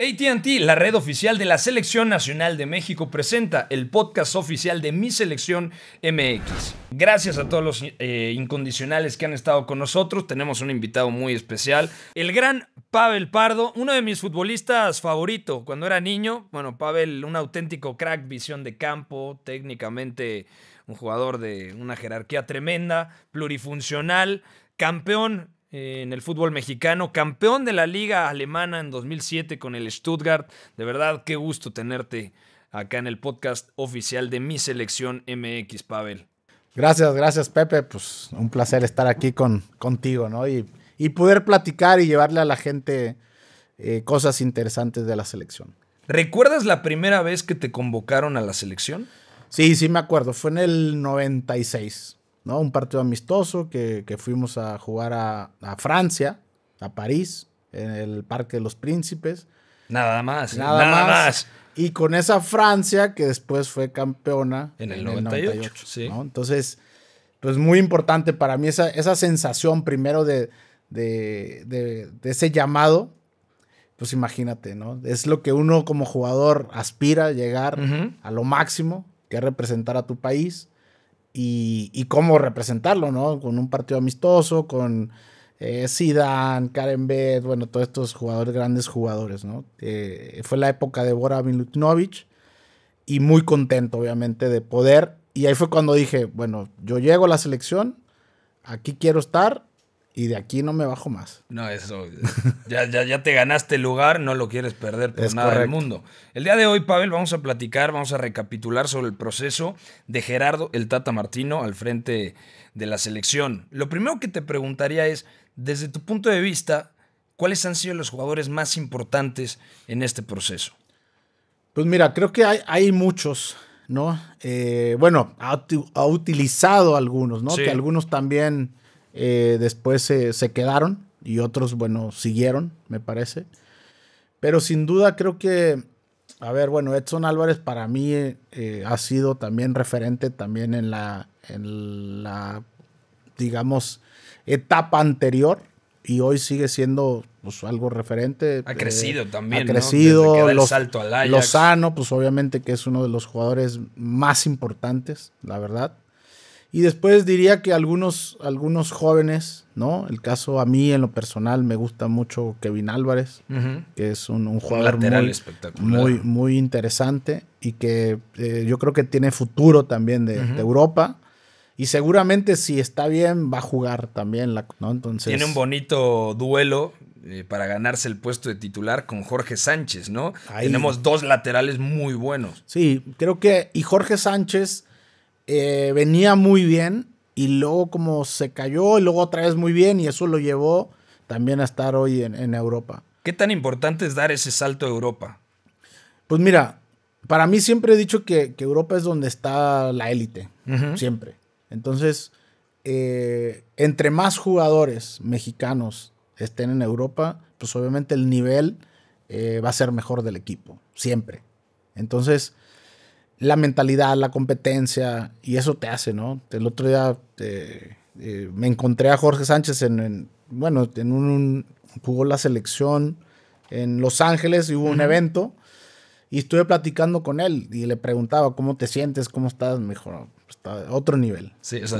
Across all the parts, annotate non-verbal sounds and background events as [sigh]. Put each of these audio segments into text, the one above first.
ATT, la red oficial de la Selección Nacional de México, presenta el podcast oficial de Mi Selección MX. Gracias a todos los eh, incondicionales que han estado con nosotros. Tenemos un invitado muy especial, el gran Pavel Pardo, uno de mis futbolistas favoritos cuando era niño. Bueno, Pavel, un auténtico crack, visión de campo, técnicamente un jugador de una jerarquía tremenda, plurifuncional, campeón en el fútbol mexicano, campeón de la liga alemana en 2007 con el Stuttgart. De verdad, qué gusto tenerte acá en el podcast oficial de mi selección MX, Pavel. Gracias, gracias Pepe. Pues un placer estar aquí con, contigo, ¿no? Y, poder platicar y llevarle a la gente eh, cosas interesantes de la selección. ¿Recuerdas la primera vez que te convocaron a la selección? Sí, sí me acuerdo. Fue en el 96. Un partido amistoso que, fuimos a jugar a, Francia, a París, en el Parque de los Príncipes. Nada más, ¿eh? nada, más. Y con esa Francia que después fue campeona en el, 98, Entonces, pues muy importante para mí esa, esa sensación primero de, de, ese llamado pues imagínate, ¿no? Es lo que uno como jugador aspira a llegar a lo máximo, que es representar a tu país y, cómo representarlo, ¿no? Con un partido amistoso, con Sidan, eh, Zidane, Karen Beth, bueno, todos estos jugadores, grandes jugadores, ¿no? Eh, fue la época de Bora Milutinovic y muy contento, obviamente, de poder. Y ahí fue cuando dije, bueno, yo llego a la selección, aquí quiero estar y de aquí no me bajo más. No, eso. [laughs] Ya, te ganaste el lugar, no lo quieres perder por nada del mundo. El día de hoy, Pavel, vamos a platicar, vamos a recapitular sobre el proceso de Gerardo el Tata Martino al frente de la selección. Lo primero que te preguntaría es, desde tu punto de vista, ¿cuáles han sido los jugadores más importantes en este proceso? Pues mira, creo que hay, hay muchos, ¿no? Eh, bueno, ha, utilizado algunos, ¿no? Que algunos también eh, después se, quedaron y otros, bueno, siguieron, me parece. Pero sin duda creo que, a ver, bueno, Edson Álvarez para mí eh, ha sido también referente también en la, en la, digamos, etapa anterior y hoy sigue siendo pues, algo referente. Ha crecido eh, también. Ha crecido. Lozano, pues obviamente que es uno de los jugadores más importantes, la verdad. Y después diría que algunos, algunos jóvenes, ¿no? El caso a mí en lo personal me gusta mucho Kevin Álvarez, que es un, jugador muy, muy, interesante y que eh, yo creo que tiene futuro también de, Europa. Y seguramente si está bien va a jugar también, la, Entonces... Tiene un bonito duelo eh, para ganarse el puesto de titular con Jorge Sánchez, ¿no? Ahí. Tenemos dos laterales muy buenos. Sí, creo que. Y Jorge Sánchez eh, venía muy bien y luego como se cayó y luego otra vez muy bien y eso lo llevó también a estar hoy en, Europa. ¿Qué tan importante es dar ese salto a Europa? Pues mira, para mí siempre he dicho que, Europa es donde está la élite, siempre. Entonces, eh, entre más jugadores mexicanos estén en Europa, pues obviamente el nivel eh, va a ser mejor del equipo, siempre. Entonces, la mentalidad, la competencia, y eso te hace, ¿no? El otro día eh, eh, me encontré a Jorge Sánchez en, bueno, en un, jugó la selección en Los Ángeles y hubo un evento y estuve platicando con él y le preguntaba cómo te sientes, cómo estás, mejor pues, está otro nivel. Sí, es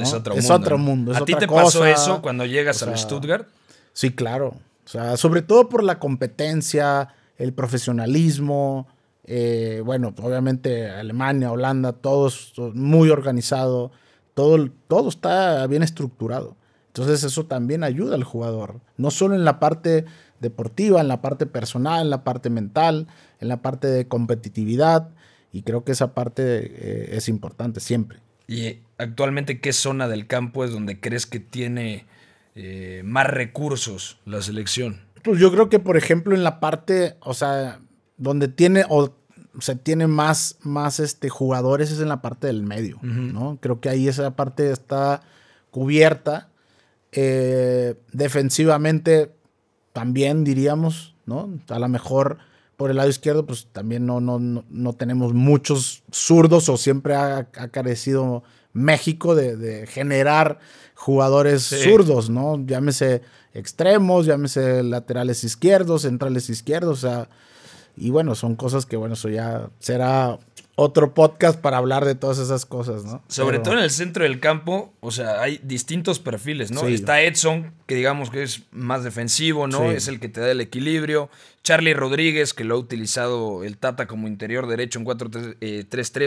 otro mundo. ¿A ti te pasó eso cuando llegas a al Stuttgart? Sí, claro. sea, sobre todo por la competencia, el profesionalismo, eh, bueno, obviamente Alemania, Holanda, todos muy organizado, todo, todo está bien estructurado. Entonces eso también ayuda al jugador, no solo en la parte deportiva, en la parte personal, en la parte mental, en la parte de competitividad, y creo que esa parte eh, es importante siempre. ¿Y actualmente qué zona del campo es donde crees que tiene eh, más recursos la selección? Pues yo creo que, por ejemplo, en la parte, o sea, donde tiene o se tiene más, más este, jugadores es en la parte del medio, ¿no? Creo que ahí esa parte está cubierta. Eh, defensivamente también diríamos, ¿no? A lo mejor por el lado izquierdo, pues también no, no, no, tenemos muchos zurdos o siempre ha, carecido México de, generar jugadores zurdos, ¿no? Llámese extremos, llámese laterales izquierdos, centrales izquierdos, o sea, y bueno, son cosas que, bueno, eso ya será otro podcast para hablar de todas esas cosas, ¿no? Sobre todo en el centro del campo, o sea, hay distintos perfiles, ¿no? Está Edson, que digamos que es más defensivo, ¿no? Es el que te da el equilibrio. Charlie Rodríguez, que lo ha utilizado el Tata como interior derecho en 4-3-3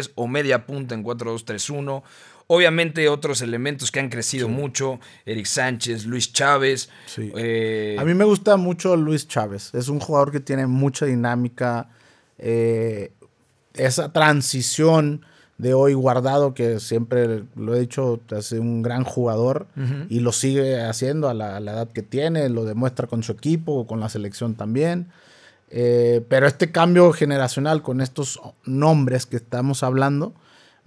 eh, o media punta en 4-2-3-1. Obviamente otros elementos que han crecido mucho, Eric Sánchez, Luis Chávez. Eh, a mí me gusta mucho Luis Chávez, es un jugador que tiene mucha dinámica, eh, esa transición de hoy guardado, que siempre lo he dicho, es un gran jugador y lo sigue haciendo a la, edad que tiene, lo demuestra con su equipo, con la selección también. Eh, pero este cambio generacional con estos nombres que estamos hablando,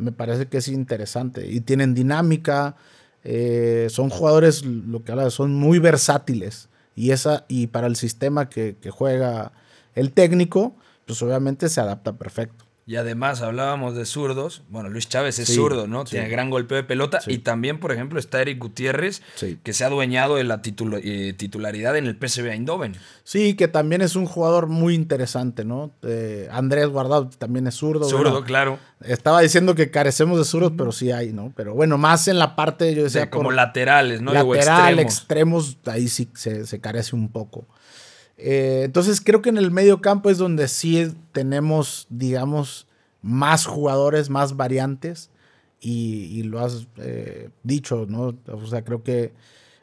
me parece que es interesante. Y tienen dinámica, eh, son jugadores, lo que habla, son muy versátiles. Y, esa, y para el sistema que juega el técnico, pues obviamente se adapta perfecto. Y además hablábamos de zurdos. Bueno, Luis Chávez es zurdo, ¿no? Tiene gran golpeo de pelota. Y también, por ejemplo, está Eric Gutiérrez, que se ha adueñado de la eh, titularidad en el PSV Eindhoven. Sí, que también es un jugador muy interesante, ¿no? Eh, Andrés Guardado también es zurdo. Zurdo, claro. Estaba diciendo que carecemos de zurdos, pero sí hay, ¿no? Pero bueno, más en la parte, yo decía. De como laterales, ¿no? Lateral, extremos. extremos. ahí sí se, se carece un poco. Eh, entonces creo que en el medio campo es donde sí tenemos, digamos, más jugadores, más variantes. Y, lo has eh, dicho, ¿no? O sea, creo que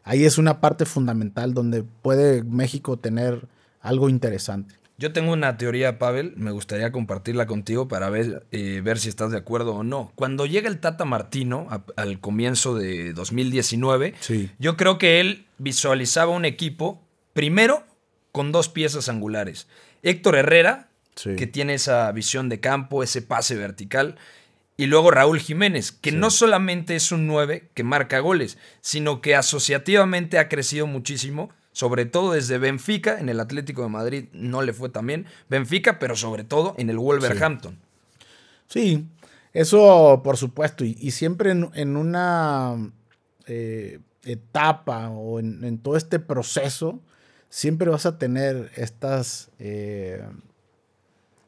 ahí es una parte fundamental donde puede México tener algo interesante. Yo tengo una teoría, Pavel, me gustaría compartirla contigo para ver, eh, ver si estás de acuerdo o no. Cuando llega el Tata Martino al comienzo de 2019, yo creo que él visualizaba un equipo, primero, con dos piezas angulares. Héctor Herrera, que tiene esa visión de campo, ese pase vertical. Y luego Raúl Jiménez, que no solamente es un 9 que marca goles, sino que asociativamente ha crecido muchísimo, sobre todo desde Benfica, en el Atlético de Madrid no le fue tan bien, Benfica, pero sobre todo en el Wolverhampton. Sí, eso por supuesto, y, siempre en, una eh, etapa o en, todo este proceso, siempre vas a tener estas eh,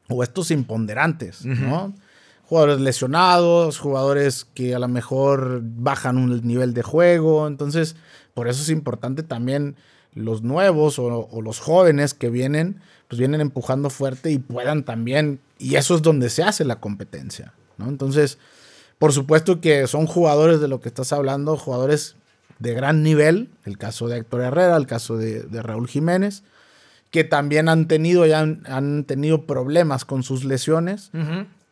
o estos imponderantes, ¿no? Jugadores lesionados, jugadores que a lo mejor bajan un nivel de juego. Entonces, por eso es importante también los nuevos o, o los jóvenes que vienen, pues vienen empujando fuerte y puedan también. Y eso es donde se hace la competencia, ¿no? Entonces, por supuesto que son jugadores de lo que estás hablando, jugadores de gran nivel, el caso de Héctor Herrera, el caso de, Raúl Jiménez, que también han tenido, ya han, tenido problemas con sus lesiones.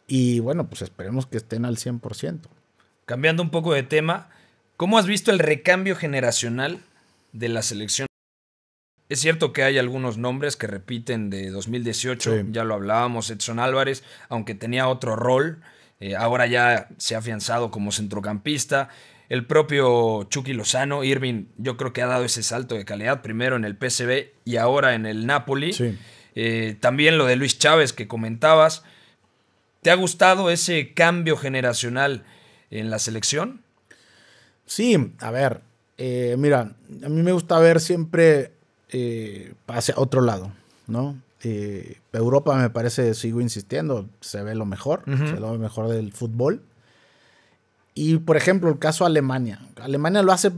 Y bueno, pues esperemos que estén al 100%. Cambiando un poco de tema, ¿cómo has visto el recambio generacional de la selección? Es cierto que hay algunos nombres que repiten de 2018, ya lo hablábamos, Edson Álvarez, aunque tenía otro rol, eh, ahora ya se ha afianzado como centrocampista el propio Chucky Lozano. Irving, yo creo que ha dado ese salto de calidad, primero en el PSV y ahora en el Napoli. Sí. Eh, también lo de Luis Chávez que comentabas. ¿Te ha gustado ese cambio generacional en la selección? Sí, a ver, eh, mira, a mí me gusta ver siempre eh, hacia otro lado, ¿no? Europa me parece, sigo insistiendo, se ve lo mejor, se ve lo mejor del fútbol. Y por ejemplo, el caso de Alemania. Alemania lo hace,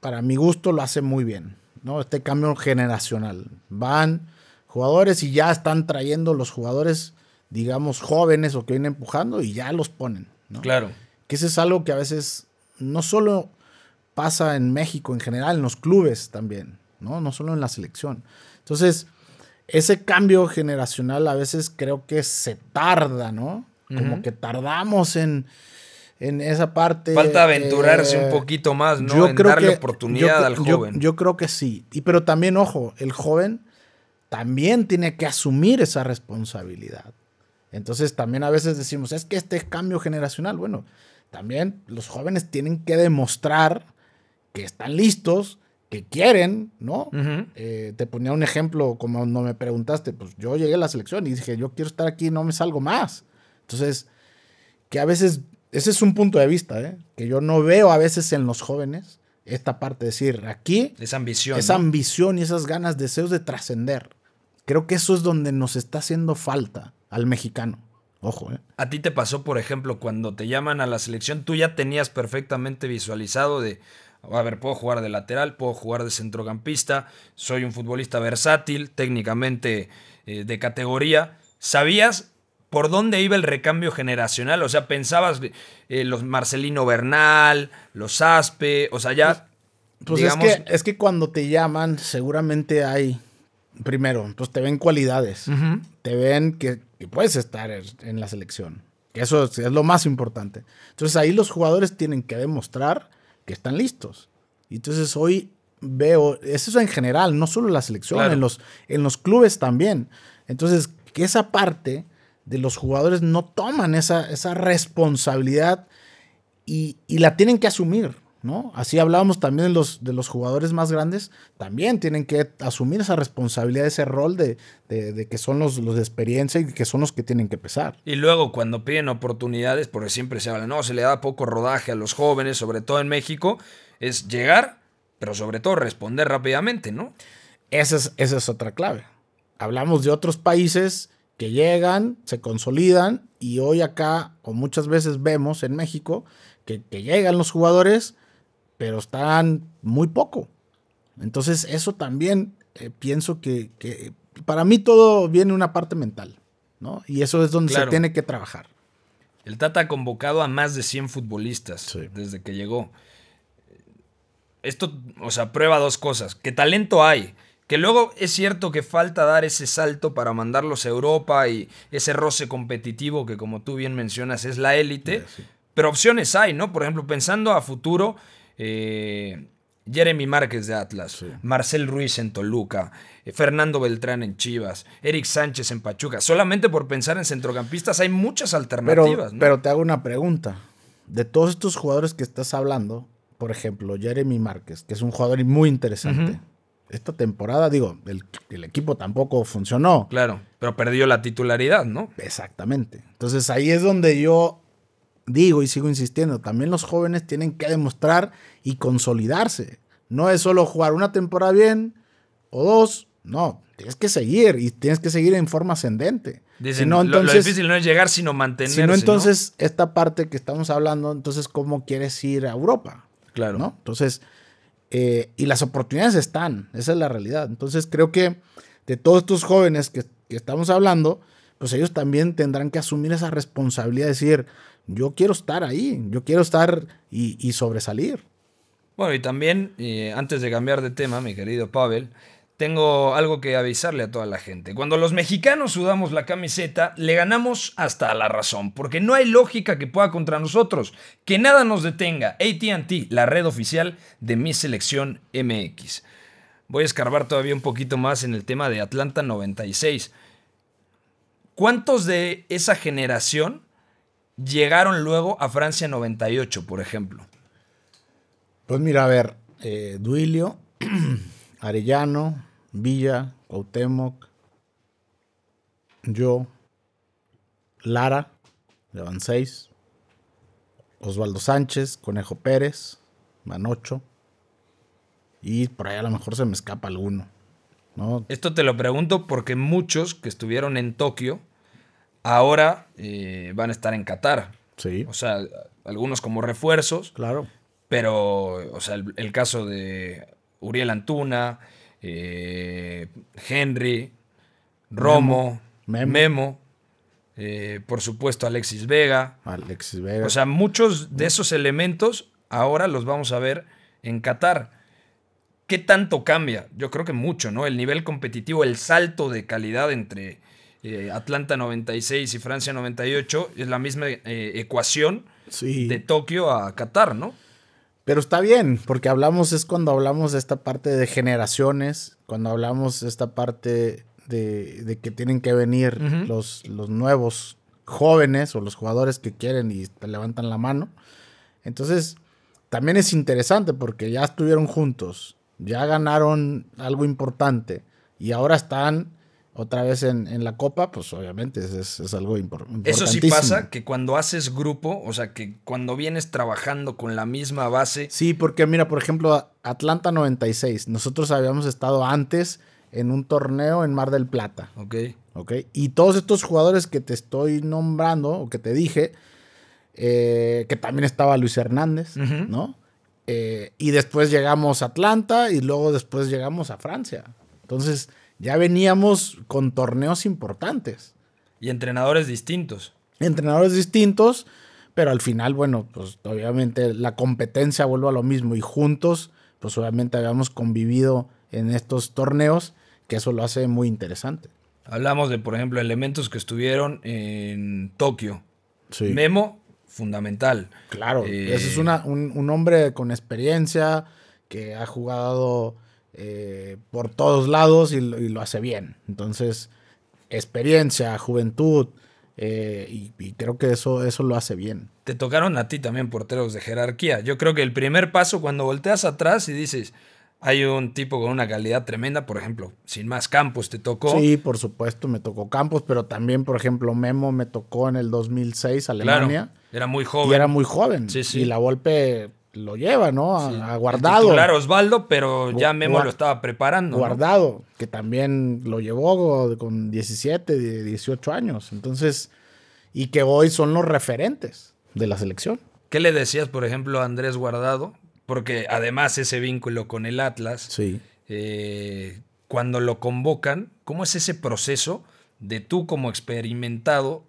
para mi gusto, lo hace muy bien. ¿no? Este cambio generacional. Van jugadores y ya están trayendo los jugadores, digamos, jóvenes o que vienen empujando y ya los ponen. ¿no? Claro. Que eso es algo que a veces no solo pasa en México en general, en los clubes también, ¿no? No solo en la selección. Entonces, ese cambio generacional a veces creo que se tarda, ¿no? Como que tardamos en en esa parte. Falta aventurarse un eh, poquito más, ¿no? Yo en darle oportunidad yo, al joven. Yo, creo que sí. Y, pero también, ojo, el joven también tiene que asumir esa responsabilidad. Entonces también a veces decimos, es que este cambio generacional. Bueno, también los jóvenes tienen que demostrar que están listos, que quieren, ¿no? Eh, te ponía un ejemplo, como no me preguntaste, pues yo llegué a la selección y dije, yo quiero estar aquí, no me salgo más. Entonces, que a veces ese es un punto de vista, ¿eh? que yo no veo a veces en los jóvenes esta parte, de decir, aquí... Esa ambición. Esa ambición y esas ganas, deseos de trascender. Creo que eso es donde nos está haciendo falta al mexicano. Ojo, ¿eh? A ti te pasó, por ejemplo, cuando te llaman a la selección, tú ya tenías perfectamente visualizado de, a ver, puedo jugar de lateral, puedo jugar de centrocampista, soy un futbolista versátil, técnicamente eh, de categoría. ¿Sabías por dónde iba el recambio generacional. O sea, pensabas eh, los Marcelino Bernal, los Aspe, o sea, ya. Pues, pues es, que, cuando te llaman, seguramente hay. Primero, pues te ven cualidades. Te ven que, puedes estar en la selección. Eso es, lo más importante. Entonces ahí los jugadores tienen que demostrar que están listos. Y entonces hoy veo, eso es en general, no solo en la selección, en, los, en los clubes también. Entonces, que esa parte de los jugadores no toman esa, esa responsabilidad y, y, la tienen que asumir, ¿no? Así hablábamos también de los, de los jugadores más grandes, también tienen que asumir esa responsabilidad, ese rol de, de, que son los, los, de experiencia y que son los que tienen que pesar. Y luego cuando piden oportunidades, porque siempre se habla, no, se le da poco rodaje a los jóvenes, sobre todo en México, es llegar, pero sobre todo responder rápidamente, ¿no? Esa es, esa es otra clave. Hablamos de otros países que llegan, se consolidan y hoy acá, o muchas veces vemos en México, que, llegan los jugadores, pero están muy poco. Entonces eso también eh, pienso que, para mí todo viene una parte mental, ¿no? Y eso es donde se tiene que trabajar. El Tata ha convocado a más de 100 futbolistas desde que llegó. Esto, o sea, prueba dos cosas. ¿Qué talento hay? Que luego es cierto que falta dar ese salto para mandarlos a Europa y ese roce competitivo que como tú bien mencionas es la élite. Pero opciones hay, ¿no? Por ejemplo, pensando a futuro, eh, Jeremy Márquez de Atlas, Marcel Ruiz en Toluca, eh, Fernando Beltrán en Chivas, Eric Sánchez en Pachuca. Solamente por pensar en centrocampistas hay muchas alternativas. Pero, te hago una pregunta. De todos estos jugadores que estás hablando, por ejemplo, Jeremy Márquez, que es un jugador muy interesante esta temporada, digo, el, el, equipo tampoco funcionó. Claro, pero perdió la titularidad, ¿no? Exactamente. Entonces ahí es donde yo digo y sigo insistiendo, también los jóvenes tienen que demostrar y consolidarse. No es solo jugar una temporada bien o dos, no, tienes que seguir y tienes que seguir en forma ascendente. Dicen, no, entonces, lo, difícil no es llegar, sino mantenerse. Si no, entonces esta parte que estamos hablando, entonces, ¿cómo quieres ir a Europa? Claro. ¿no? Entonces, eh, y las oportunidades están, esa es la realidad. Entonces creo que de todos estos jóvenes que, estamos hablando, pues ellos también tendrán que asumir esa responsabilidad de decir, yo quiero estar ahí, yo quiero estar y, sobresalir. Bueno, y también, eh, antes de cambiar de tema, mi querido Pavel, tengo algo que avisarle a toda la gente. Cuando los mexicanos sudamos la camiseta, le ganamos hasta la razón, porque no hay lógica que pueda contra nosotros. Que nada nos detenga. ATT, la red oficial de mi selección MX. Voy a escarbar todavía un poquito más en el tema de Atlanta 96. ¿Cuántos de esa generación llegaron luego a Francia 98, por ejemplo? Pues mira, a ver, eh, Duilio. Arellano, Villa, Autemoc, yo, Lara, le van 6, Osvaldo Sánchez, Conejo Pérez, Manocho, y por ahí a lo mejor se me escapa alguno. Esto te lo pregunto porque muchos que estuvieron en Tokio ahora eh, van a estar en Qatar. Sí. O sea, algunos como refuerzos. Claro. Pero, o sea, el caso de Uriel Antuna, eh, Henry, Romo, Memo, eh, por supuesto Alexis Vega. Alexis Vega. O sea, muchos de esos elementos ahora los vamos a ver en Qatar. ¿Qué tanto cambia? Yo creo que mucho, ¿no? El nivel competitivo, el salto de calidad entre eh, Atlanta 96 y Francia 98 es la misma ecuación de Tokio a Qatar, ¿no? Pero está bien, porque hablamos, es cuando hablamos de esta parte de generaciones, cuando hablamos de esta parte de, que tienen que venir los, los nuevos jóvenes o los jugadores que quieren y levantan la mano. Entonces, también es interesante porque ya estuvieron juntos, ya ganaron algo importante y ahora están otra vez en, la copa, pues obviamente es, algo importante. Eso sí pasa, que cuando haces grupo, o sea, que cuando vienes trabajando con la misma base. Sí, porque mira, por ejemplo, Atlanta 96, nosotros habíamos estado antes en un torneo en Mar del Plata. Ok. Y todos estos jugadores que te estoy nombrando, o que te dije, eh, que también estaba Luis Hernández, ¿no? Eh, y después llegamos a Atlanta y luego después llegamos a Francia. Entonces ya veníamos con torneos importantes. Y entrenadores distintos. Entrenadores distintos, pero al final, bueno, pues obviamente la competencia vuelve a lo mismo y juntos, pues obviamente habíamos convivido en estos torneos, que eso lo hace muy interesante. Hablamos de, por ejemplo, elementos que estuvieron en Tokio. Memo, fundamental. Claro, eh, ese es un hombre con experiencia, que ha jugado eh, por todos lados y, lo hace bien. Entonces, experiencia, juventud, eh, y, creo que eso, eso lo hace bien. Te tocaron a ti también porteros de jerarquía. Yo creo que el primer paso cuando volteas atrás y dices, hay un tipo con una calidad tremenda, por ejemplo, sin más Campos te tocó. Sí, por supuesto, me tocó Campos, pero también, por ejemplo, Memo me tocó en el 2006 Alemania. era muy joven. Y era muy joven. Y la golpe lo lleva, ¿no? A, Guardado. Claro, Osvaldo, pero ya Memo lo estaba preparando. Guardado, que también lo llevó con 17, 18 años. Entonces, y que hoy son los referentes de la selección. ¿Qué le decías, por ejemplo, a Andrés Guardado? Porque además ese vínculo con el Atlas, sí. Eh, cuando lo convocan, ¿cómo es ese proceso de tú como experimentado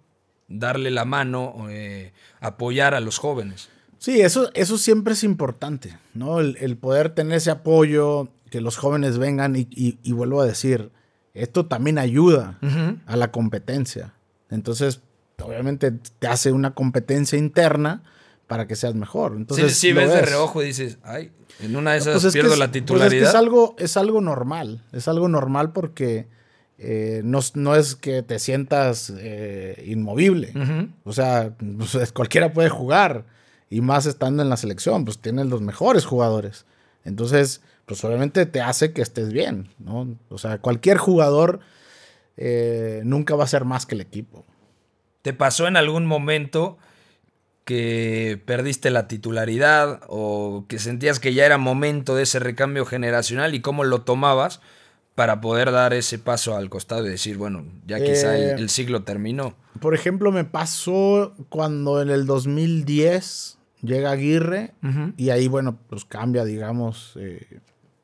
darle la mano, eh, apoyar a los jóvenes? Sí, eso, eso siempre es importante, ¿no? El, poder tener ese apoyo, que los jóvenes vengan y, y, y vuelvo a decir, esto también ayuda a la competencia. Entonces, obviamente te hace una competencia interna para que seas mejor. Entonces, sí, ves, de reojo y dices, ay, en una de esas pues pierdo la pues titularidad. es, algo, es algo normal, es algo normal porque eh, no, es que te sientas eh, inmovible. O sea, pues, cualquiera puede jugar y más estando en la selección, pues tienes los mejores jugadores. Entonces, pues obviamente te hace que estés bien, ¿no? O sea, cualquier jugador eh, nunca va a ser más que el equipo. ¿Te pasó en algún momento que perdiste la titularidad o que sentías que ya era momento de ese recambio generacional y cómo lo tomabas para poder dar ese paso al costado y decir, bueno, ya quizá el, eh, el, siglo terminó? Por ejemplo, me pasó cuando en el 2010 llega Aguirre y ahí, bueno, pues cambia, digamos, eh,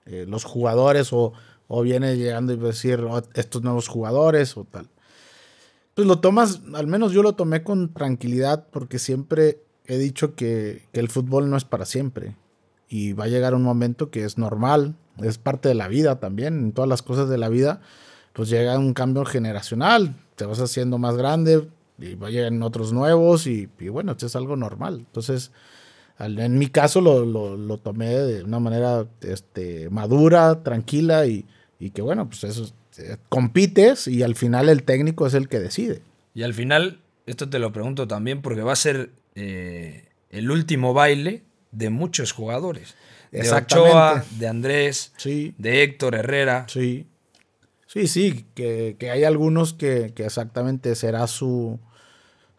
eh, los jugadores o, viene llegando y decir oh, estos nuevos jugadores o tal. Pues lo tomas, al menos yo lo tomé con tranquilidad porque siempre he dicho que, que el fútbol no es para siempre y va a llegar un momento que es normal, es parte de la vida también, en todas las cosas de la vida, pues llega un cambio generacional, te vas haciendo más grande, y vayan otros nuevos y, bueno, esto es algo normal. Entonces, en mi caso lo, tomé de una manera este, madura, tranquila y, que bueno, pues eso, eh, compites y al final el técnico es el que decide. Y al final, esto te lo pregunto también porque va a ser eh, el último baile de muchos jugadores. De Ochoa, de Andrés, de Héctor Herrera. Sí, sí, sí, que, hay algunos que exactamente será su,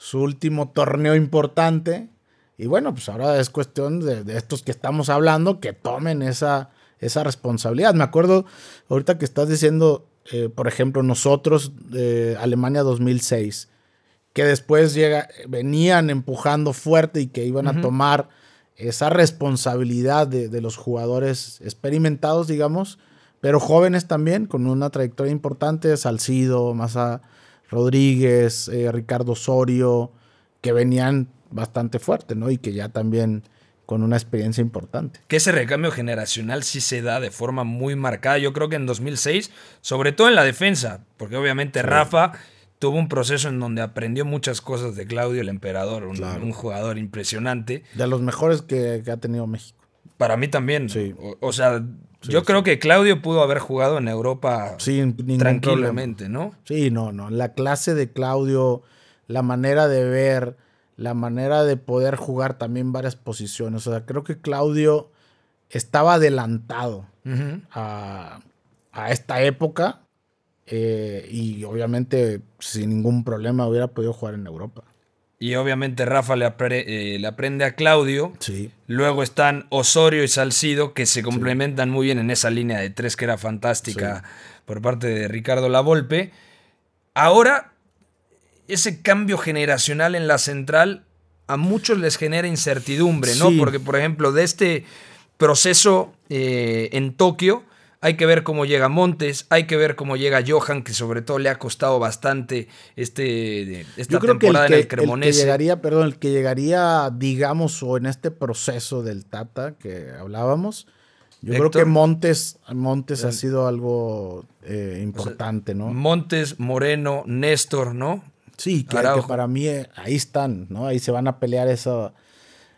su último torneo importante. Y bueno, pues ahora es cuestión de, estos que estamos hablando que tomen esa, esa responsabilidad. Me acuerdo ahorita que estás diciendo, eh, por ejemplo, nosotros, Alemania 2006, que después llega, venían empujando fuerte y que iban a tomar esa responsabilidad de, de, los jugadores experimentados, digamos, pero jóvenes también, con una trayectoria importante, Salcido, Massa, Rodríguez, eh, Ricardo Osorio, que venían bastante fuerte, ¿no? Y que ya también con una experiencia importante. Que ese recambio generacional sí se da de forma muy marcada, yo creo que en 2006, sobre todo en la defensa, porque obviamente Rafa tuvo un proceso en donde aprendió muchas cosas de Claudio el Emperador, un, jugador impresionante. De los mejores que, ha tenido México. Para mí también. Sí. o sea, yo creo que Claudio pudo haber jugado en Europa tranquilamente, ¿no? Sí, no, no. La clase de Claudio, la manera de ver, la manera de poder jugar también varias posiciones. O sea, creo que Claudio estaba adelantado a, esta época eh, y obviamente sin ningún problema hubiera podido jugar en Europa. Y obviamente Rafa le, eh, aprende a Claudio. Luego están Osorio y Salcido, que se complementan muy bien en esa línea de tres que era fantástica por parte de Ricardo Lavolpe. Ahora, ese cambio generacional en la central a muchos les genera incertidumbre, ¿no? Porque, por ejemplo, de este proceso eh, en Tokio, hay que ver cómo llega Montes, hay que ver cómo llega Johan, que sobre todo le ha costado bastante este, esta temporada que el que, el que llegaría, perdón, el que llegaría, digamos, o en este proceso del Tata que hablábamos, yo creo que Montes, Montes ha sido algo eh, importante, ¿no? Montes, Moreno, Néstor, ¿no? Sí, que, que para mí eh, ahí están, ¿no? Ahí se van a pelear eso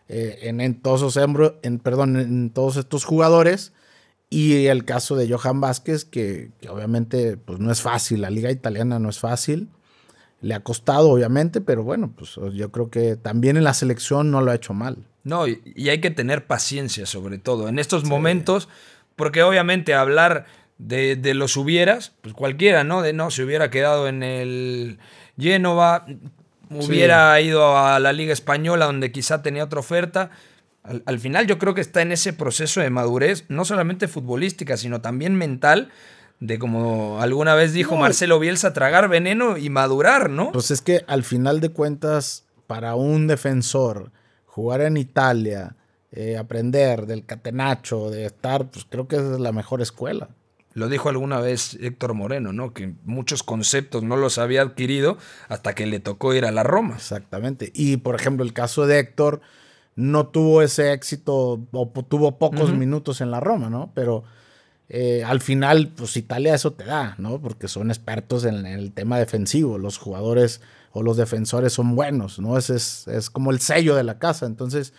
eh, en, todos esos en, perdón, en todos estos jugadores. Y el caso de Johan Vázquez, que, obviamente pues no es fácil, la liga italiana no es fácil. Le ha costado, obviamente, pero bueno, pues yo creo que también en la selección no lo ha hecho mal. No, y, hay que tener paciencia, sobre todo, en estos momentos, porque obviamente hablar de, de, los hubieras, pues cualquiera, ¿no? De no, se hubiera quedado en el Génova, hubiera ido a la Liga Española, donde quizá tenía otra oferta al, final yo creo que está en ese proceso de madurez, no solamente futbolística, sino también mental, de como alguna vez dijo Marcelo Bielsa, tragar veneno y madurar, ¿no? Pues es que al final de cuentas, para un defensor, jugar en Italia, eh, aprender del catenacho, de estar, pues creo que esa es la mejor escuela. Lo dijo alguna vez Héctor Moreno, ¿no? Que muchos conceptos no los había adquirido hasta que le tocó ir a la Roma. Exactamente. Y por ejemplo, el caso de Héctor, no tuvo ese éxito o tuvo pocos minutos en la Roma, ¿no? Pero eh, al final, pues Italia eso te da, ¿no? Porque son expertos en, el tema defensivo, los jugadores o los defensores son buenos, ¿no? es, es como el sello de la casa. Entonces,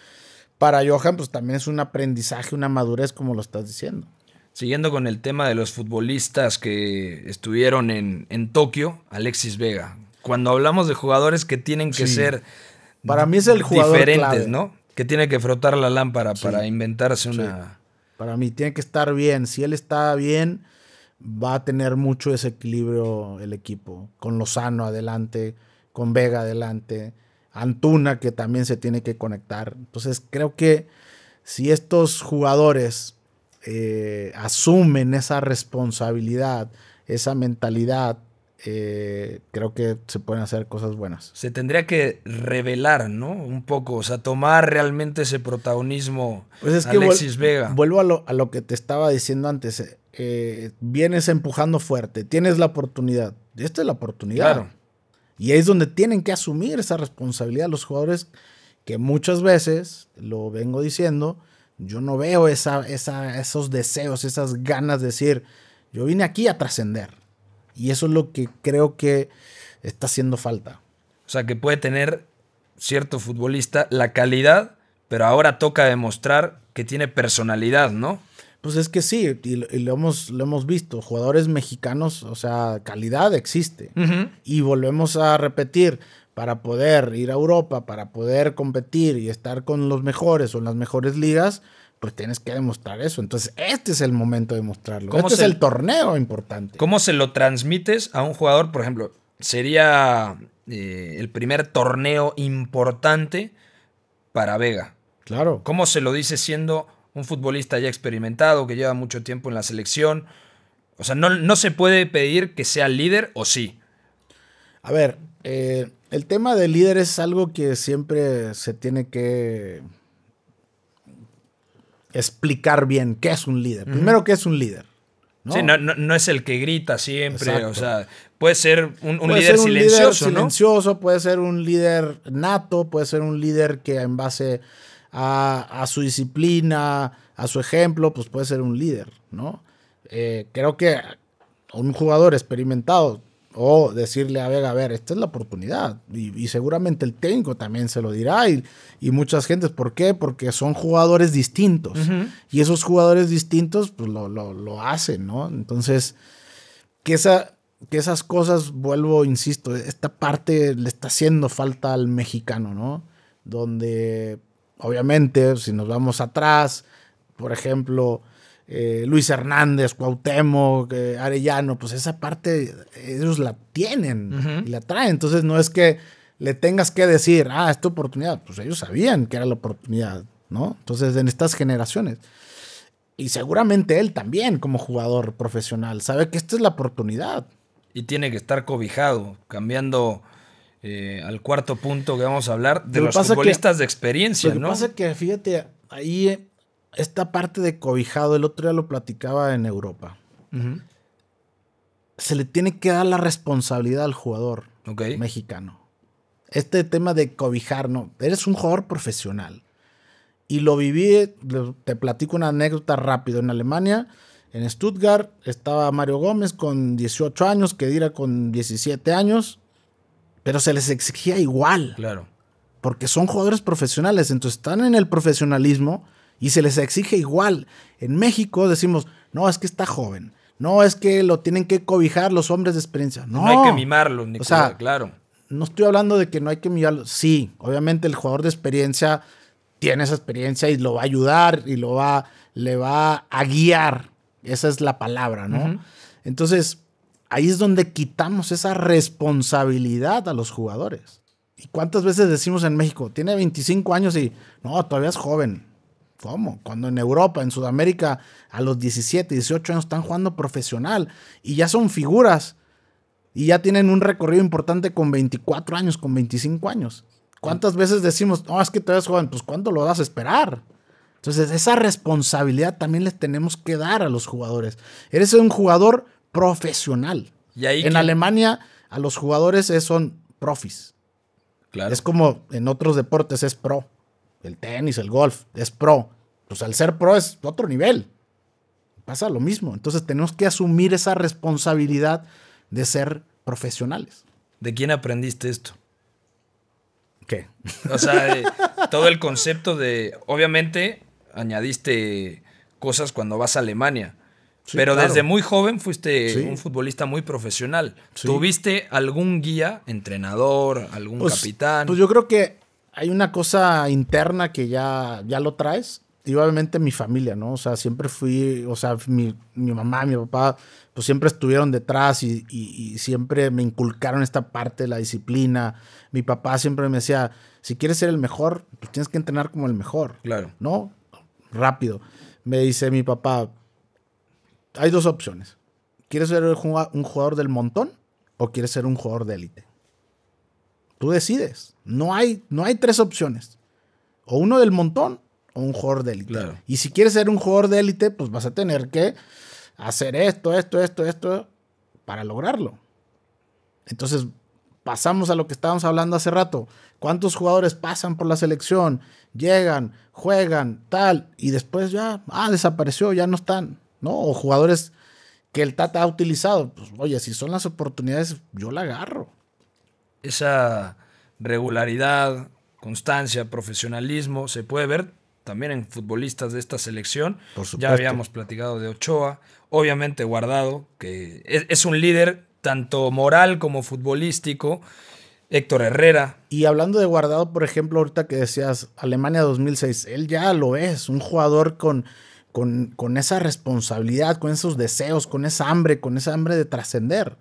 para Johan, pues también es un aprendizaje, una madurez, como lo estás diciendo. Siguiendo con el tema de los futbolistas que estuvieron en, Tokio, Alexis Vega. Cuando hablamos de jugadores que tienen que ser para mí es el jugador diferentes, ¿no? Que tiene que frotar la lámpara para inventarse una... Para mí tiene que estar bien. Si él está bien, va a tener mucho desequilibrio el equipo. Con Lozano adelante, con Vega adelante, Antuna que también se tiene que conectar. Entonces creo que si estos jugadores eh, asumen esa responsabilidad, esa mentalidad eh, creo que se pueden hacer cosas buenas. Se tendría que revelar, ¿no? Un poco, o sea, tomar realmente ese protagonismo pues es que Vuelvo a lo, que te estaba diciendo antes. Eh, eh, vienes empujando fuerte, tienes la oportunidad. Esta es la oportunidad. Y ahí es donde tienen que asumir esa responsabilidad los jugadores que muchas veces, lo vengo diciendo, yo no veo esa, esos deseos, esas ganas de decir, yo vine aquí a trascender. Y eso es lo que creo que está haciendo falta. O sea, que puede tener cierto futbolista la calidad, pero ahora toca demostrar que tiene personalidad, ¿no? Pues es que sí, y lo, hemos, lo hemos visto, jugadores mexicanos, o sea, calidad existe. Y volvemos a repetir, para poder ir a Europa, para poder competir y estar con los mejores o en las mejores ligas, pues tienes que demostrar eso. Entonces, este es el momento de mostrarlo. ¿Cómo este es el torneo importante. ¿Cómo se lo transmites a un jugador? Por ejemplo, sería eh, el primer torneo importante para Vega. Claro. ¿Cómo se lo dice siendo un futbolista ya experimentado, que lleva mucho tiempo en la selección? O sea, no, no se puede pedir que sea líder o sí. A ver, eh, el tema del líder es algo que siempre se tiene que explicar bien qué es un líder. Primero, qué es un líder. ¿no? es el que grita siempre. O sea, puede ser un, puede líder ser un silencioso. Líder silencioso, puede ser un líder nato, puede ser un líder que en base a, su disciplina, a su ejemplo, pues puede ser un líder, ¿no? Eh, creo que un jugador experimentado o decirle a Vega, a ver, esta es la oportunidad. Y, seguramente el técnico también se lo dirá. Y, muchas gentes, ¿por qué? Porque son jugadores distintos. Y esos jugadores distintos, pues, lo, lo hacen, ¿no? Entonces, que, esa, que esas cosas, vuelvo, insisto, esta parte le está haciendo falta al mexicano, ¿no? Donde, obviamente, si nos vamos atrás, por ejemplo, eh, Luis Hernández, Cuauhtémoc, eh, Arellano, pues esa parte ellos la tienen la traen. Entonces no es que le tengas que decir, ah, esta oportunidad, pues ellos sabían que era la oportunidad, ¿no? Entonces en estas generaciones. Y seguramente él también como jugador profesional sabe que esta es la oportunidad. Y tiene que estar cobijado, cambiando eh, al cuarto punto que vamos a hablar de, los futbolistas de experiencia, lo que ¿no? Pasa que fíjate, ahí esta parte de cobijado, el otro día lo platicaba en Europa. Se le tiene que dar la responsabilidad al jugador mexicano. Este tema de cobijar, no. Eres un jugador profesional. Y lo viví, te platico una anécdota rápido. En Alemania, en Stuttgart, estaba Mario Gómez con 18 años, Kedira con 17 años, pero se les exigía igual. Claro. Porque son jugadores profesionales, entonces están en el profesionalismo y se les exige igual. En México decimos, no, es que está joven. No, es que lo tienen que cobijar los hombres de experiencia. No, hay que mimarlo, claro. No estoy hablando de que no hay que mimarlo. Sí, obviamente el jugador de experiencia tiene esa experiencia y lo va a ayudar y lo va, le va a guiar. Esa es la palabra, ¿no? Entonces, ahí es donde quitamos esa responsabilidad a los jugadores. ¿Y cuántas veces decimos en México, tiene 25 años y no, todavía es joven? ¿Cómo? Cuando en Europa, en Sudamérica, a los 17, 18 años están jugando profesional y ya son figuras y ya tienen un recorrido importante con 24 años, con 25 años. ¿Cuántas ah. veces decimos, no, es que te es joven? Pues ¿cuánto lo vas a esperar? Entonces, esa responsabilidad también les tenemos que dar a los jugadores. Eres un jugador profesional. ¿Y en Alemania, a los jugadores son profis. Claro. Es como en otros deportes es pro el tenis, el golf, es pro. Pues al ser pro es otro nivel. Pasa lo mismo. Entonces tenemos que asumir esa responsabilidad de ser profesionales. ¿De quién aprendiste esto? ¿Qué? O sea, todo el concepto de, obviamente, añadiste cosas cuando vas a Alemania. pero desde muy joven fuiste un futbolista muy profesional. ¿Tuviste algún guía, entrenador, algún pues, capitán? Pues yo creo que hay una cosa interna que ya, ya lo traes. Y obviamente mi familia, ¿no? O sea, siempre fui, o sea, mi, mamá, mi papá, pues siempre estuvieron detrás y, siempre me inculcaron esta parte de la disciplina. Mi papá siempre me decía, si quieres ser el mejor, pues tienes que entrenar como el mejor. Claro. ¿No? Rápido. Me dice mi papá, hay dos opciones. ¿Quieres ser un jugador del montón o quieres ser un jugador de élite? Tú decides. No hay, no hay tres opciones. O uno del montón o un jugador de élite. Y si quieres ser un jugador de élite, pues vas a tener que hacer esto, esto, esto, esto para lograrlo. Entonces, pasamos a lo que estábamos hablando hace rato. ¿Cuántos jugadores pasan por la selección, llegan, juegan, tal, y después ya, ah, desapareció, ya no están, ¿no? O jugadores que el Tata ha utilizado. Pues, oye, si son las oportunidades, yo la agarro esa regularidad, constancia, profesionalismo se puede ver también en futbolistas de esta selección. ya habíamos platicado de Ochoa, obviamente Guardado, que es, un líder tanto moral como futbolístico. Héctor Herrera. Y hablando de Guardado, por ejemplo, ahorita que decías Alemania 2006, él ya lo es, un jugador con, con, con esa responsabilidad, con esos deseos, con esa hambre, con esa hambre de trascender.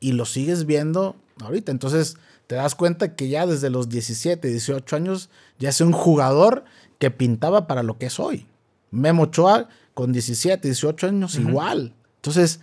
Y lo sigues viendo ahorita. Entonces te das cuenta que ya desde los 17, 18 años ya es un jugador que pintaba para lo que es hoy. Memo Ochoa con 17, 18 años igual. Entonces,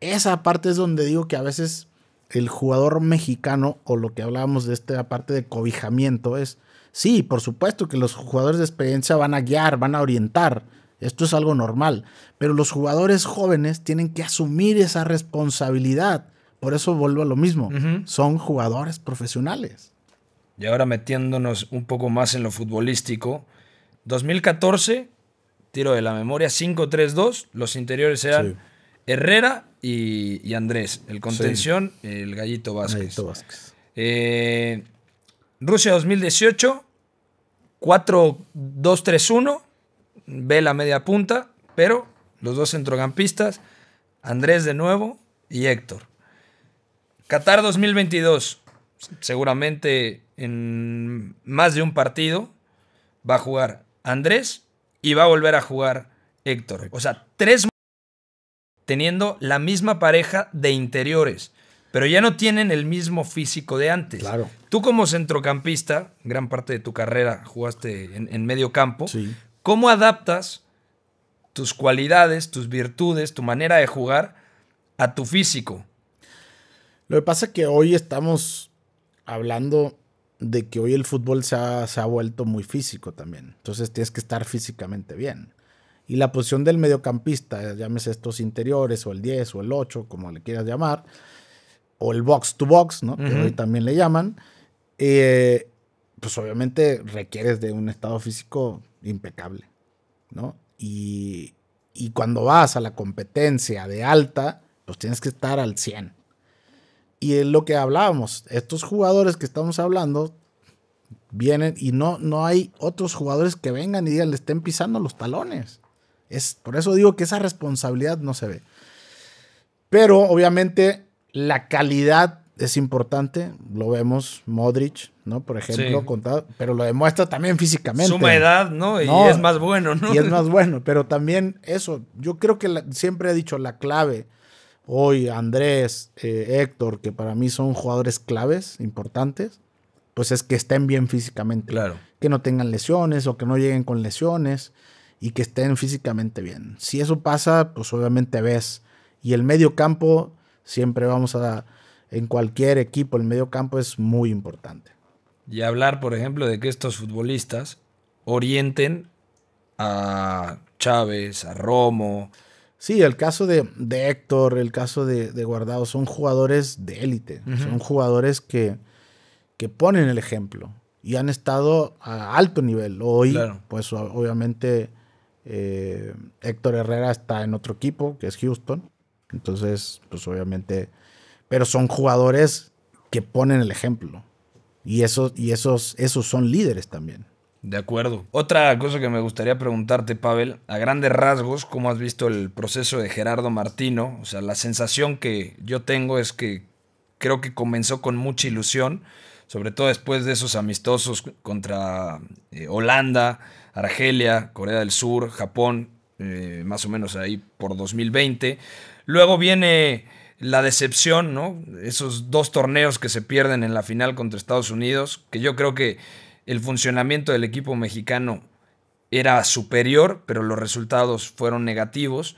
esa parte es donde digo que a veces el jugador mexicano o lo que hablábamos de esta parte de cobijamiento es, sí, por supuesto que los jugadores de experiencia van a guiar, van a orientar, esto es algo normal, pero los jugadores jóvenes tienen que asumir esa responsabilidad por eso vuelvo a lo mismo. Son jugadores profesionales. Y ahora metiéndonos un poco más en lo futbolístico. 2014, tiro de la memoria, 5-3-2. Los interiores eran Herrera y, Andrés. El contención, el Gallito Vázquez. Eh, Rusia 2018, 4-2-3-1. Ve la media punta, pero los dos centrocampistas, Andrés de nuevo y Héctor. Qatar 2022, seguramente en más de un partido, va a jugar Andrés y va a volver a jugar Héctor. O sea, tres teniendo la misma pareja de interiores, pero ya no tienen el mismo físico de antes. Claro. Tú como centrocampista, gran parte de tu carrera jugaste en, medio campo, ¿cómo adaptas tus cualidades, tus virtudes, tu manera de jugar a tu físico? Lo que pasa es que hoy estamos hablando de que hoy el fútbol se ha, vuelto muy físico también. Entonces tienes que estar físicamente bien. Y la posición del mediocampista, llámese estos interiores o el 10 o el 8, como le quieras llamar, o el box to box, ¿no? que hoy también le llaman, eh, pues obviamente requieres de un estado físico impecable, ¿no? Y, y cuando vas a la competencia de alta, pues tienes que estar al 100. Y es lo que hablábamos, estos jugadores que estamos hablando vienen y no, no hay otros jugadores que vengan y digan, le estén pisando los talones. Es, por eso digo que esa responsabilidad no se ve. Pero obviamente la calidad es importante, lo vemos Modric, ¿no? Por ejemplo, contado, pero lo demuestra también físicamente. Suma edad, ¿no? Y es más bueno, ¿no? Y es más bueno, pero también eso, yo creo que siempre he dicho, la clave hoy Andrés, eh, Héctor, que para mí son jugadores claves, importantes, pues es que estén bien físicamente. Claro. Que no tengan lesiones o que no lleguen con lesiones y que estén físicamente bien. Si eso pasa, pues obviamente ves. Y el medio campo, siempre vamos a, en cualquier equipo, el medio campo es muy importante. Y hablar, por ejemplo, de que estos futbolistas orienten a Chávez, a Romo, Sí, el caso de, Héctor, el caso de, Guardado, son jugadores de élite, son jugadores que, que ponen el ejemplo y han estado a alto nivel. Hoy, pues obviamente eh, Héctor Herrera está en otro equipo, que es Houston. Entonces, pues obviamente, pero son jugadores que ponen el ejemplo. Y, eso, y esos, esos son líderes también. De acuerdo. Otra cosa que me gustaría preguntarte, Pavel, a grandes rasgos, ¿cómo has visto el proceso de Gerardo Martino? O sea, la sensación que yo tengo es que creo que comenzó con mucha ilusión, sobre todo después de esos amistosos contra eh, Holanda, Argelia, Corea del Sur, Japón, eh, más o menos ahí por 2020. Luego viene la decepción, ¿no? Esos dos torneos que se pierden en la final contra Estados Unidos, que yo creo que el funcionamiento del equipo mexicano era superior, pero los resultados fueron negativos.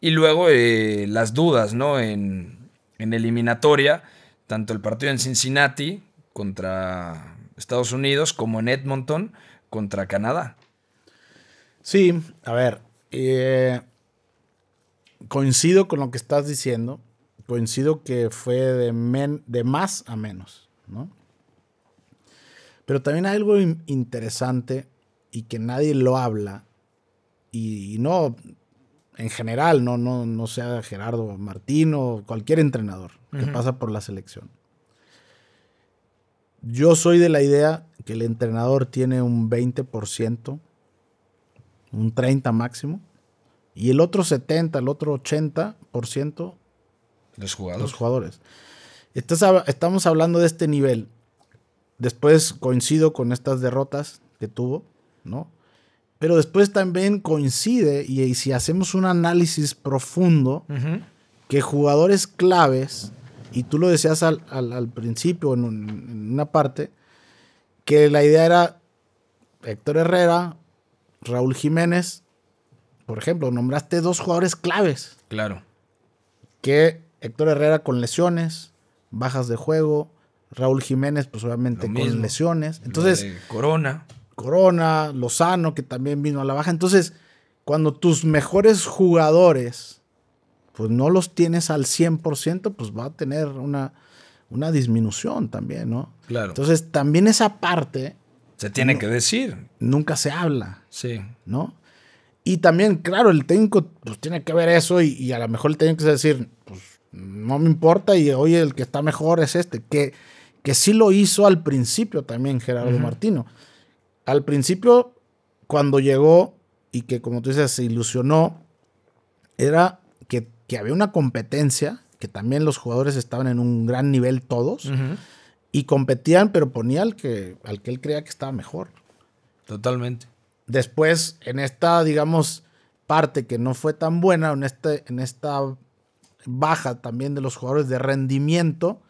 Y luego eh, las dudas, ¿no? En, eliminatoria, tanto el partido en Cincinnati contra Estados Unidos como en Edmonton contra Canadá. Sí, a ver, eh, coincido con lo que estás diciendo, coincido que fue de, de más a menos, ¿no? Pero también hay algo interesante y que nadie lo habla. Y, no, en general, no, no, no sea Gerardo Martín o cualquier entrenador que pasa por la selección. Yo soy de la idea que el entrenador tiene un 20%, un 30% máximo, y el otro 70%, el otro 80% los jugadores. Los jugadores. estamos hablando de este nivel Después coincido con estas derrotas que tuvo, ¿no? Pero después también coincide, y, si hacemos un análisis profundo, que jugadores claves, y tú lo decías al, principio en una parte, que la idea era Héctor Herrera, Raúl Jiménez, por ejemplo, nombraste dos jugadores claves. Claro. Que Héctor Herrera con lesiones, bajas de juego, Raúl Jiménez, pues obviamente con lesiones. Entonces, Corona. Corona, Lozano, que también vino a la baja. Entonces, cuando tus mejores jugadores, pues no los tienes al 100%, pues va a tener una, una disminución también, ¿no? Claro. Entonces, también esa parte... Se tiene que decir. Nunca se habla. Sí. ¿No? Y también, claro, el técnico pues tiene que ver eso y, a lo mejor el técnico decir, pues no me importa y oye, el que está mejor es este. Que que sí lo hizo al principio también Gerardo Martino. Al principio, cuando llegó y que como tú dices, se ilusionó, era que, había una competencia, que también los jugadores estaban en un gran nivel todos, y competían, pero ponía al que, al que él creía que estaba mejor. Totalmente. Después, en esta, digamos, parte que no fue tan buena, en, este, en esta baja también de los jugadores de rendimiento,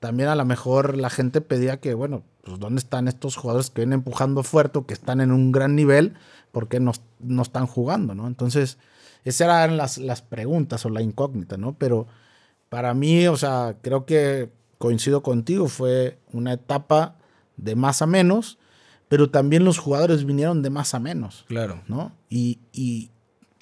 también a lo mejor la gente pedía que, bueno, pues dónde están estos jugadores que vienen empujando fuerte, que están en un gran nivel, porque no, no están jugando, ¿no? Entonces, esas eran las, preguntas o la incógnita, ¿no? Pero para mí, o sea, creo que coincido contigo, fue una etapa de más a menos, pero también los jugadores vinieron de más a menos. Claro. ¿No? Y, y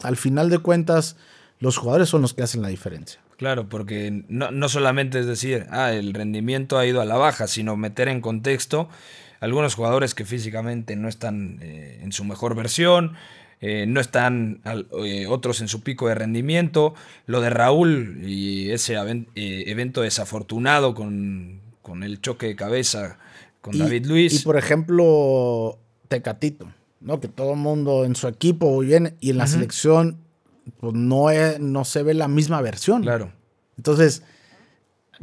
al final de cuentas, los jugadores son los que hacen la diferencia. Claro, porque no, solamente es decir, ah, el rendimiento ha ido a la baja, sino meter en contexto algunos jugadores que físicamente no están eh, en su mejor versión, eh, no están eh, otros en su pico de rendimiento. Lo de Raúl y ese evento desafortunado con, el choque de cabeza con David Luis. Y por ejemplo, Tecatito, ¿no? que todo el mundo en su equipo y en la selección pues, no, es, no se ve la misma versión. Claro. Entonces,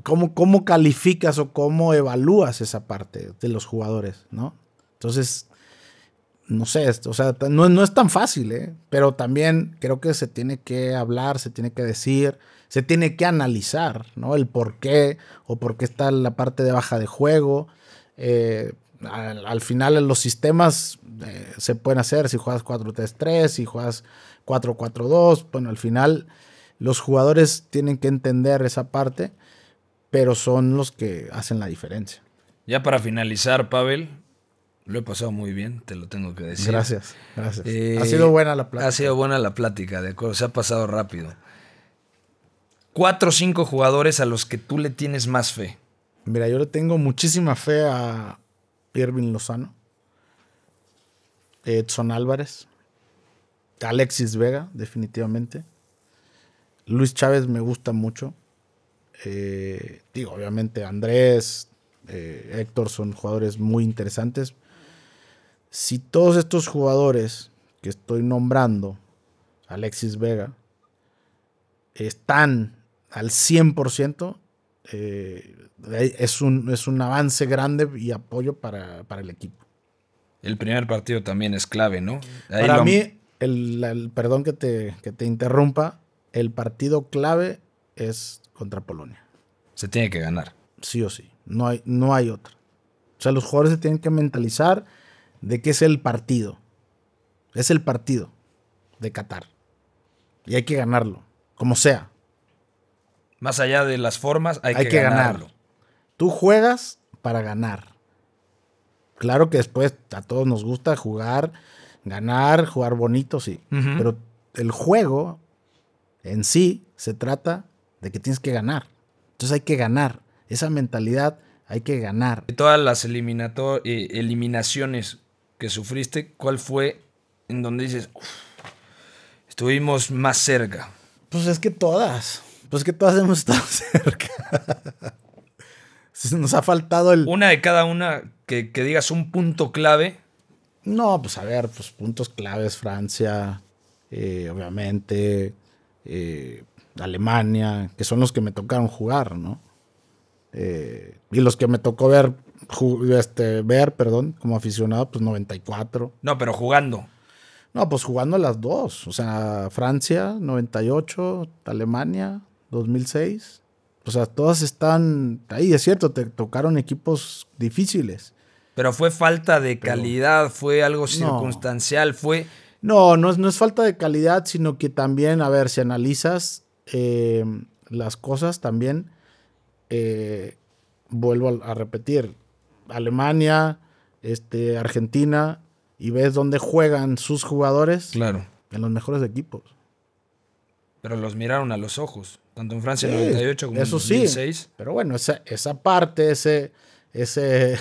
¿cómo, calificas o cómo evalúas esa parte de los jugadores, no? Entonces, no sé, o sea, no, es tan fácil, ¿eh? pero también creo que se tiene que hablar, se tiene que decir, se tiene que analizar, ¿no? El por qué o por qué está la parte de baja de juego. Eh, al, final los sistemas eh, se pueden hacer si juegas 4-3-3, si juegas 4-4-2. Bueno, al final los jugadores tienen que entender esa parte, pero son los que hacen la diferencia. Ya para finalizar, Pavel, lo he pasado muy bien, te lo tengo que decir. Gracias, gracias. Eh, ha sido buena la plática. Ha sido buena la plática, de acuerdo, se ha pasado rápido. Cuatro o cinco jugadores a los que tú le tienes más fe. Mira, yo le tengo muchísima fe a Irving Lozano, Edson Álvarez, Alexis Vega, definitivamente. Luis Chávez me gusta mucho. Eh, digo, obviamente Andrés, eh, Héctor son jugadores muy interesantes. Si todos estos jugadores que estoy nombrando, Alexis Vega, están al 100%, eh, es, un, es un avance grande y apoyo para, el equipo. El primer partido también es clave, ¿no? para mí, el, perdón que te, interrumpa, el partido clave es contra Polonia. Se tiene que ganar. Sí o sí, no hay, no hay otra. O sea, los jugadores se tienen que mentalizar de que es el partido. Es el partido de Qatar. Y hay que ganarlo, como sea. Más allá de las formas, hay, que, ganarlo. Tú juegas para ganar. Claro que después a todos nos gusta jugar Ganar, jugar bonito, sí. Pero el juego en sí se trata de que tienes que ganar. Entonces hay que ganar. Esa mentalidad hay que ganar. De todas las eh, eliminaciones que sufriste, ¿cuál fue en donde dices, estuvimos más cerca? Pues es que todas. Pues que todas [laughs] hemos estado cerca. [laughs] Nos ha faltado el... Una de cada una que, que digas un punto clave no, pues a ver, pues puntos claves, Francia, eh, obviamente, eh, Alemania, que son los que me tocaron jugar, ¿no? Eh, y los que me tocó ver, este, ver, perdón, como aficionado, pues 94. No, pero jugando. No, pues jugando las dos. O sea, Francia, 98, Alemania, 2006. O sea, todas están ahí, es cierto, te tocaron equipos difíciles. Pero fue falta de calidad, fue algo circunstancial, fue... No, no es, no es falta de calidad, sino que también, a ver, si analizas eh, las cosas también, eh, vuelvo a, repetir, Alemania, este, Argentina, y ves dónde juegan sus jugadores. Claro. En los mejores equipos. Pero los miraron a los ojos, tanto en Francia en 98 como en en 2006. Sí. Pero bueno, esa, esa parte, ese, ese,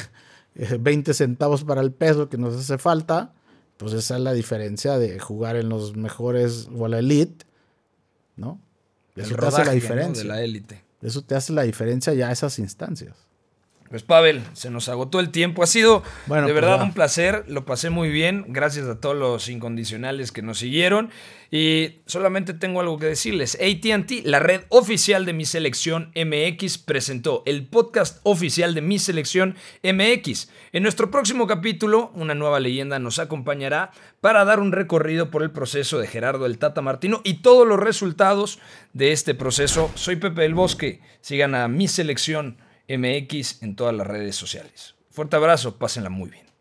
20 eh, centavos para el peso que nos hace falta, pues esa es la diferencia de jugar en los mejores o la elite, ¿no? Eso te hace la diferencia. De la élite. Eso te hace la diferencia ya a esas instancias. Pues Pavel, se nos agotó el tiempo. Ha sido de pues verdad un placer, lo pasé muy bien. Gracias a todos los incondicionales que nos siguieron. Y solamente tengo algo que decirles. ATT, la red oficial de mi selección MX, presentó el podcast oficial de mi selección MX. En nuestro próximo capítulo, una nueva leyenda nos acompañará para dar un recorrido por el proceso de Gerardo el Tata Martino y todos los resultados de este proceso. Soy Pepe del Bosque. Sigan a mi selección MX en todas las redes sociales. Fuerte abrazo, pásenla muy bien.